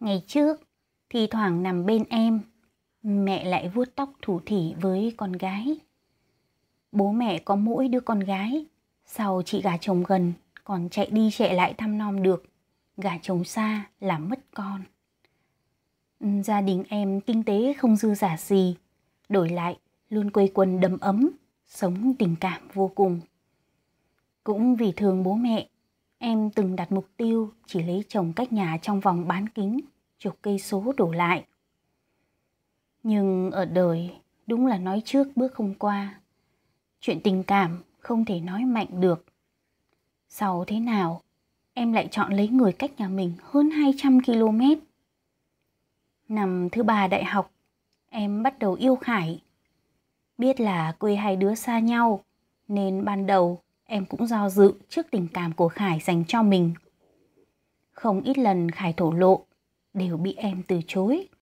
Ngày trước, thi thoảng nằm bên em, mẹ lại vuốt tóc thủ thỉ với con gái. Bố mẹ có mỗi đứa con gái, sau chị gà chồng gần còn chạy đi chạy lại thăm nom được, gà chồng xa là mất con. Gia đình em kinh tế không dư giả gì, đổi lại luôn quây quần đầm ấm, sống tình cảm vô cùng. Cũng vì thương bố mẹ Em từng đặt mục tiêu chỉ lấy chồng cách nhà trong vòng bán kính, chục cây số đổ lại. Nhưng ở đời, đúng là nói trước bước không qua. Chuyện tình cảm không thể nói mạnh được. Sau thế nào, em lại chọn lấy người cách nhà mình hơn 200 km. Năm thứ ba đại học, em bắt đầu yêu Khải. Biết là quê hai đứa xa nhau, nên ban đầu Em cũng do dự trước tình cảm của Khải dành cho mình. Không ít lần Khải thổ lộ, đều bị em từ chối.